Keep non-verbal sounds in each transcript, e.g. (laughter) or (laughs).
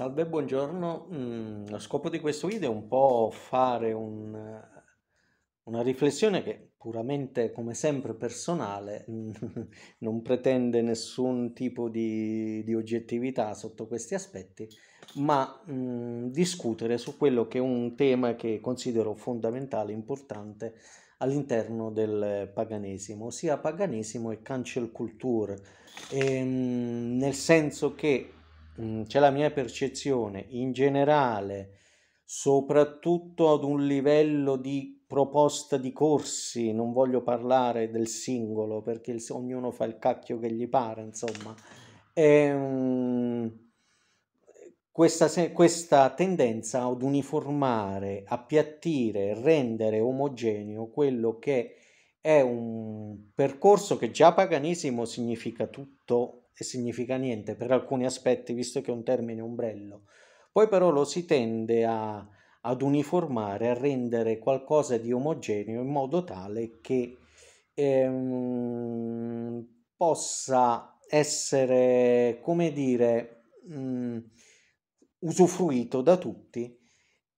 Salve, buongiorno. Mm, lo scopo di questo video è un po' fare un, una riflessione che puramente, come sempre, personale, (laughs) non pretende nessun tipo di, di oggettività sotto questi aspetti, ma mm, discutere su quello che è un tema che considero fondamentale, importante all'interno del paganesimo, ossia paganesimo e cancel culture, ehm, nel senso che Mm, c'è la mia percezione in generale, soprattutto ad un livello di proposta di corsi, non voglio parlare del singolo perché il, ognuno fa il cacchio che gli pare, insomma. E, um, questa, questa, tendenza ad uniformare, appiattire, rendere omogeneo quello che è è un percorso che già paganesimo significa tutto e significa niente per alcuni aspetti, visto che è un termine ombrello. Poi però lo si tende a, ad uniformare, a rendere qualcosa di omogeneo in modo tale che ehm, possa essere, come dire, mh, mm, usufruito da tutti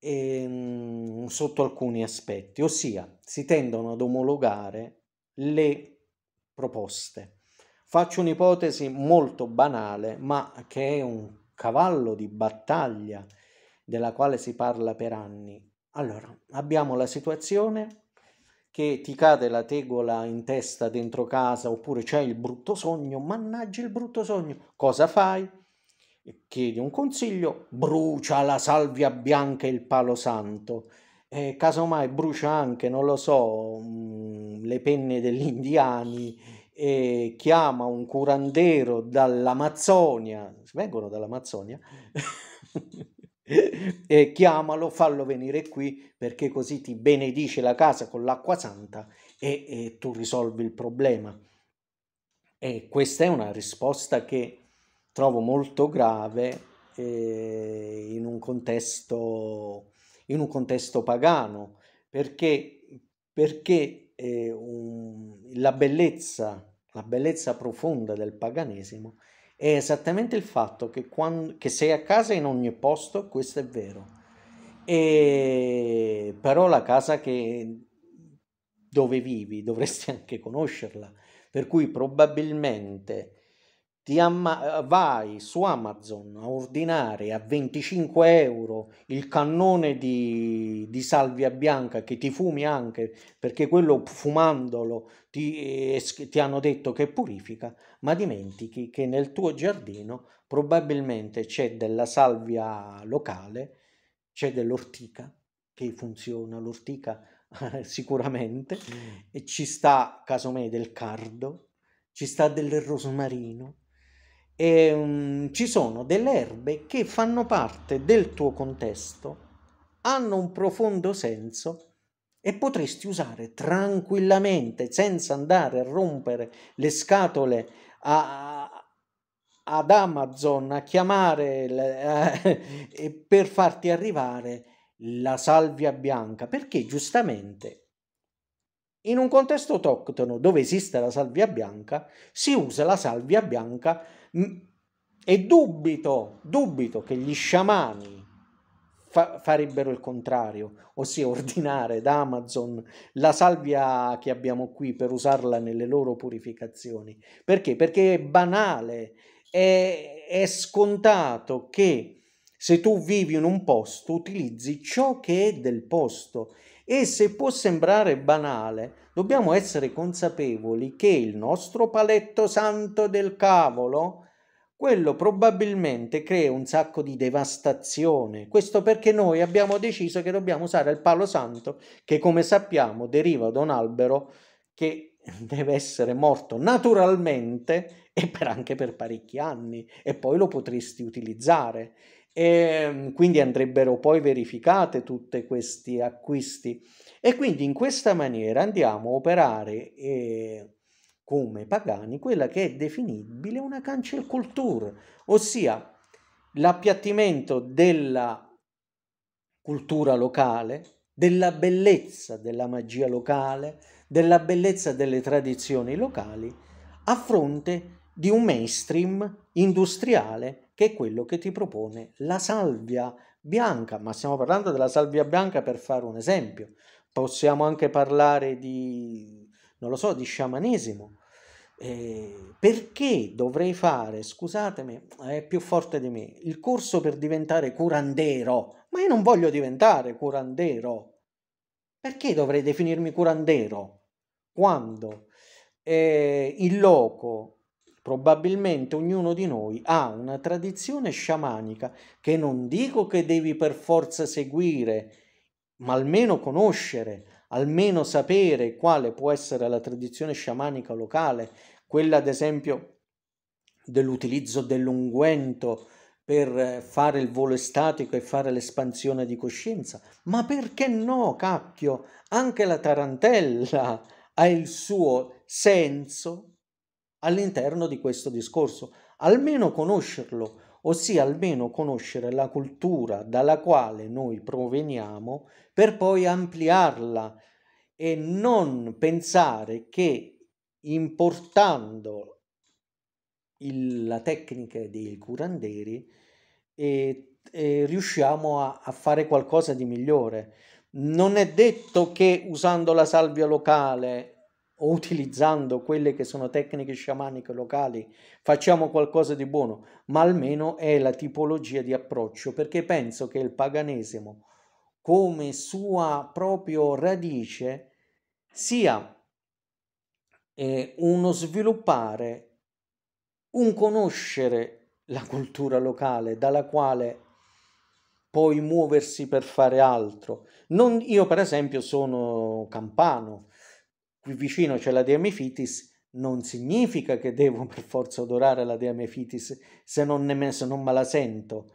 ehm, sotto alcuni aspetti, ossia si tendono ad omologare le proposte. Faccio un'ipotesi molto banale, ma che è un cavallo di battaglia della quale si parla per anni. Allora, abbiamo la situazione che ti cade la tegola in testa dentro casa oppure c'è il brutto sogno, mannaggia il brutto sogno, cosa fai? chiedi un consiglio, brucia la salvia bianca e il palo santo. E casomai brucia anche, non lo so, mm, le penne degli (laughs) indiani e chiama un curandero dall'Amazzonia, vengono dall'Amazzonia, (laughs) e chiamalo, fallo venire qui perché così ti benedice la casa con l'acqua santa e, e tu risolvi il problema. E questa è una risposta che trovo molto grave eh, in, un contesto, in un contesto pagano, perché, perché eh, un, la, bellezza, la bellezza profonda del paganesimo è esattamente il fatto che, quando, che sei a casa in ogni posto, questo è vero, e, però la casa che, dove vivi dovresti anche conoscerla, per cui probabilmente ti amma- eh, vai su Amazon a ordinare a 25 euro il cannone di, di, salvia bianca che ti fumi anche perché quello fumandolo ti, eh, ti hanno detto che purifica, ma dimentichi che nel tuo giardino probabilmente c'è della salvia locale, c'è dell'ortica che funziona, l'ortica (laughs) sicuramente, mm. e ci sta casomai del cardo, ci sta del rosmarino ehm, ci sono delle erbe che fanno parte del tuo contesto, hanno un profondo senso e potresti usare tranquillamente senza andare a rompere le scatole a, a, ad Amazon a chiamare eh, (laughs) per farti arrivare la salvia bianca perché giustamente in un contesto autoctono dove esiste la salvia bianca si usa la salvia bianca e dubito, dubito che gli sciamani fa- farebbero il contrario, ossia ordinare da Amazon la salvia che abbiamo qui per usarla nelle loro purificazioni. Perché? Perché è banale, è, è scontato che se tu vivi in un posto, utilizzi ciò che è del posto e se può sembrare banale, dobbiamo essere consapevoli che il nostro paletto santo del cavolo, quello probabilmente crea un sacco di devastazione. Questo perché noi abbiamo deciso che dobbiamo usare il palo santo, che come sappiamo deriva da un albero che (laughs) deve essere morto naturalmente e per anche per parecchi anni e poi lo potresti utilizzare e ehm, quindi andrebbero poi verificate tutti questi acquisti e quindi in questa maniera andiamo a operare eh, come pagani quella che è definibile una cancel culture, ossia l'appiattimento della cultura locale, della bellezza della magia locale, della bellezza delle tradizioni locali a fronte di un mainstream industriale che è quello che ti propone la salvia bianca, ma stiamo parlando della salvia bianca per fare un esempio. Possiamo anche parlare di, non lo so, di sciamanesimo. Eh, perché dovrei fare, scusatemi, è più forte di me, il corso per diventare curandero? Ma io non voglio diventare curandero. Perché dovrei definirmi curandero? Quando eh, il loco Probabilmente ognuno di noi ha una tradizione sciamanica che non dico che devi per forza seguire, ma almeno conoscere, almeno sapere quale può essere la tradizione sciamanica locale, quella ad esempio dell'utilizzo dell'unguento per eh, fare il volo estatico e fare l'espansione di coscienza. Ma perché no, cacchio? Anche la tarantella ha il suo senso all'interno di questo discorso, almeno conoscerlo, ossia almeno conoscere la cultura dalla quale noi proveniamo per poi ampliarla e non pensare che importando il, la tecnica dei curanderi e, e riusciamo a, a fare qualcosa di migliore. Non è detto che usando la salvia locale o utilizzando quelle che sono tecniche sciamaniche locali facciamo qualcosa di buono, ma almeno è la tipologia di approccio perché penso che il paganesimo come sua propria radice sia eh, uno sviluppare, un conoscere la cultura locale dalla quale poi muoversi per fare altro. Non, io per esempio sono campano, qui vicino c'è la Dea Mefitis, non significa che devo (laughs) per forza adorare la Dea Mefitis se non, me, se non me la sento,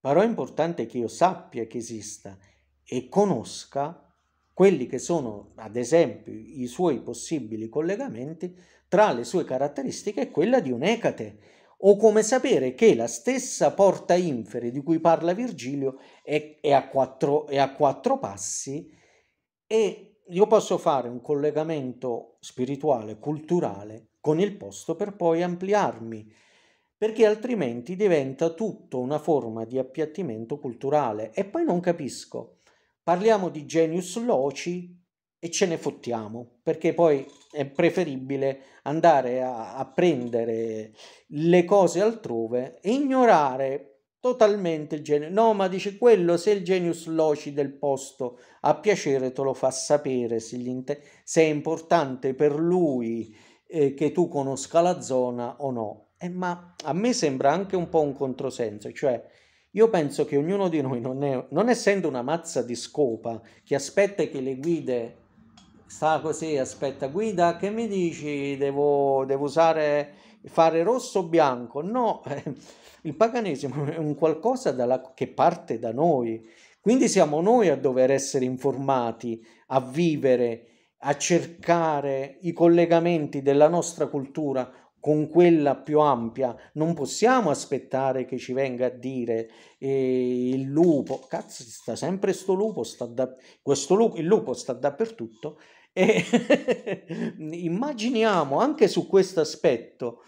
però è importante che io sappia che esista e conosca quelli che sono, ad esempio, i suoi possibili collegamenti tra le sue caratteristiche e quella di un'ecate, o come sapere che la stessa porta infere di cui parla Virgilio è, è, a, quattro, è a quattro passi e io posso fare un collegamento spirituale, culturale con il posto per poi ampliarmi, perché altrimenti diventa tutto una forma di appiattimento culturale e poi non capisco. Parliamo di genius loci e ce ne fottiamo, perché poi è preferibile andare a, a prendere le cose altrove e ignorare totalmente il genio. No, ma dice quello, se il genius loci del posto a piacere te lo fa sapere, se, se è importante per lui eh, che tu conosca la zona o no. Eh, ma a me sembra anche un po' un controsenso, cioè io penso che ognuno di noi, non, è, non essendo una mazza di scopa che aspetta che le guide sta così, aspetta guida, che mi dici? Devo, devo usare, fare rosso o bianco? No, (laughs) il paganesimo è un qualcosa dalla, che parte da noi, quindi siamo noi a dover essere informati, a vivere, a cercare i collegamenti della nostra cultura con quella più ampia, non possiamo aspettare che ci venga a dire eh, il lupo, cazzo, sta sempre sto lupo, sta da, questo lupo, il lupo sta dappertutto e (laughs) immaginiamo anche su questo aspetto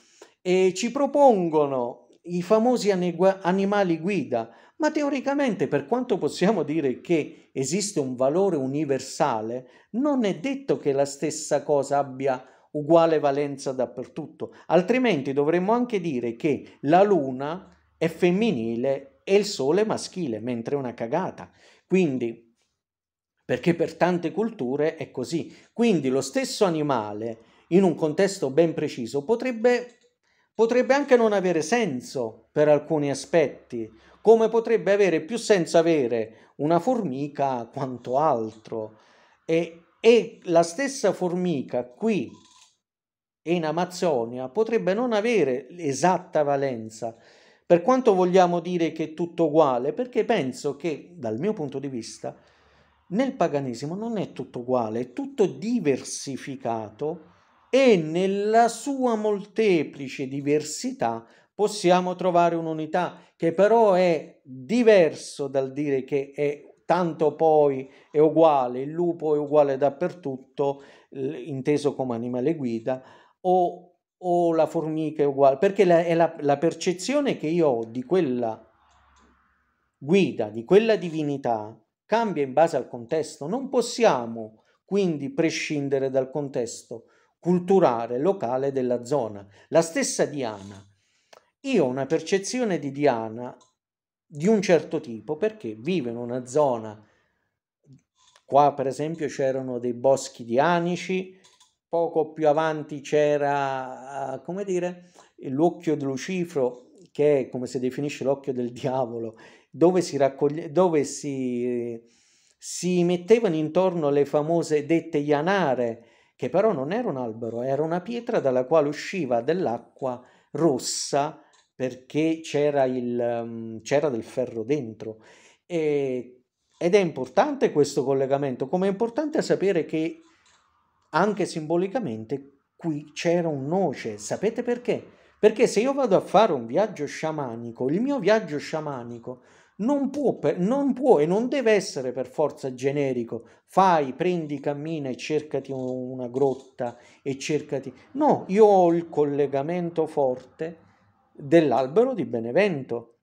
e eh, ci propongono i famosi animali guida, ma teoricamente per quanto possiamo dire che esiste un valore universale, non è detto che la stessa cosa abbia uguale valenza dappertutto, altrimenti dovremmo anche dire che la luna è femminile e il sole maschile, mentre è una cagata. Quindi, perché per tante culture è così. Quindi lo stesso animale, in un contesto ben preciso, potrebbe, potrebbe anche non avere senso per alcuni aspetti, come potrebbe avere più senso avere una formica quanto altro. E, e la stessa formica qui e in Amazzonia potrebbe non avere l'esatta valenza. Per quanto vogliamo dire che è tutto uguale, perché penso che, dal mio punto di vista, nel paganesimo non è tutto uguale, è tutto diversificato e nella sua molteplice diversità possiamo trovare un'unità che però è diverso dal dire che è tanto poi è uguale, il lupo è uguale dappertutto, inteso come animale guida, o, o la formica è uguale, perché la, è la, la percezione che io ho di quella guida, di quella divinità, cambia in base al contesto. Non possiamo quindi prescindere dal contesto culturale, locale della zona. La stessa Diana. Io ho una percezione di Diana di un certo tipo perché vive in una zona, qua per esempio c'erano dei boschi di anici, poco più avanti c'era, eh, come dire, l'occhio di Lucifero, che è come si definisce l'occhio del diavolo, dove si raccoglie, dove si, si mettevano intorno le famose dette ianare, che però non era un albero, era una pietra dalla quale usciva dell'acqua rossa perché c'era, il, mm, c'era del ferro dentro. E, ed è importante questo collegamento, come è importante sapere che anche simbolicamente qui c'era un noce. Sapete perché? Perché se io vado a fare un viaggio sciamanico, il mio viaggio sciamanico non può, non può, e non deve essere per forza generico. Fai, prendi, cammina e cercati una grotta e cercati. No, io ho il collegamento forte dell'albero di Benevento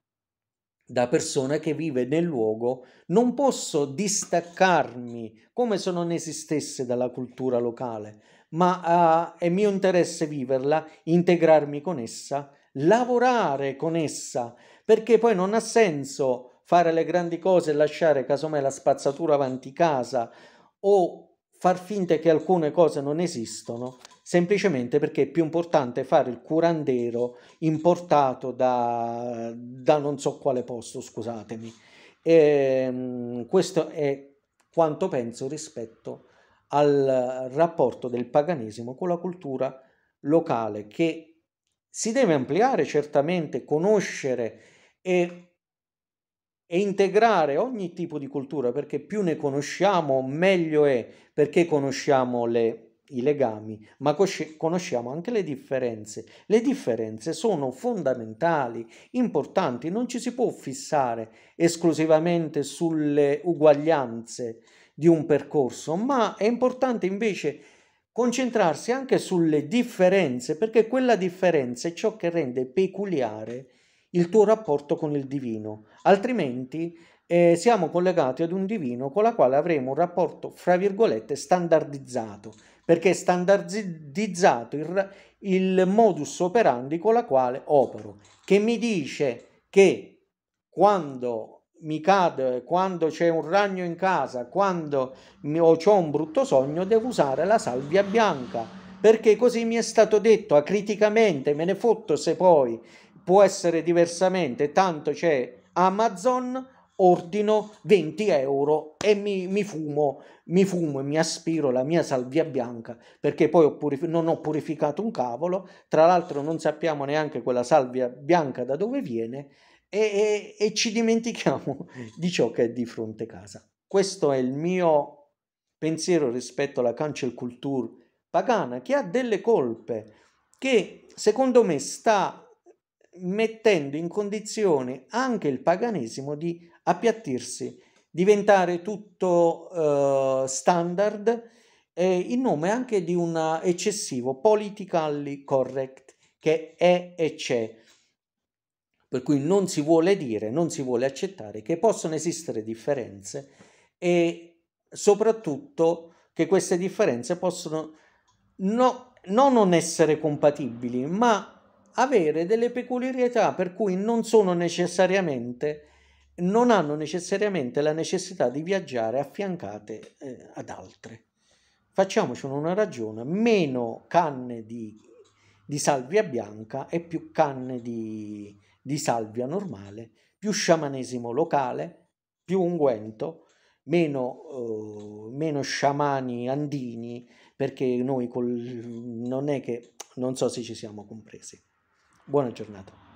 da persona che vive nel luogo, non posso distaccarmi come se non esistesse dalla cultura locale, ma uh, è mio interesse viverla, integrarmi con essa, lavorare con essa, perché poi non ha senso fare le grandi cose e lasciare casomai la spazzatura avanti casa o far finta che alcune cose non esistono semplicemente perché è più importante fare il curandero importato da, da non so quale posto, scusatemi. E, ehm, questo è quanto penso rispetto al rapporto del paganesimo con la cultura locale che si deve ampliare certamente, conoscere e e integrare ogni tipo di cultura perché più ne conosciamo meglio è perché conosciamo le i legami, ma conosciamo anche le differenze. Le differenze sono fondamentali, importanti, non ci si può fissare esclusivamente sulle uguaglianze di un percorso, ma è importante invece concentrarsi anche sulle differenze, perché quella differenza è ciò che rende peculiare il tuo rapporto con il divino, altrimenti eh, siamo collegati ad un divino con la quale avremo un rapporto, fra virgolette, standardizzato, perché è standardizzato il, il modus operandi con la quale opero, che mi dice che quando mi cade, quando c'è un ragno in casa, quando ho un brutto sogno, devo usare la salvia bianca, perché così mi è stato detto acriticamente, me ne fotto se poi può essere diversamente, tanto c'è Amazon ordino 20 euro e mi, mi, fumo, mi fumo e mi aspiro la mia salvia bianca perché poi ho purif- non ho purificato un cavolo, tra l'altro non sappiamo neanche quella salvia bianca da dove viene e, e, e ci dimentichiamo (laughs) di ciò che è di fronte casa. Questo è il mio pensiero rispetto alla cancel culture pagana che ha delle colpe che secondo me sta mettendo in condizione anche il paganesimo di appiattirsi, diventare tutto eh, standard eh, in nome anche di un eccessivo politically correct che è e c'è. Per cui non si vuole dire, non si vuole accettare che possono esistere differenze e soprattutto che queste differenze possono no, non essere compatibili, ma avere delle peculiarità per cui non sono necessariamente non hanno necessariamente la necessità di viaggiare affiancate eh, ad altre. Facciamocene una ragione, meno canne di, di, salvia bianca e più canne di, di salvia normale, più sciamanesimo locale, più unguento, meno, eh, meno sciamani andini, perché noi col, non è che, non so se ci siamo compresi. Buona giornata.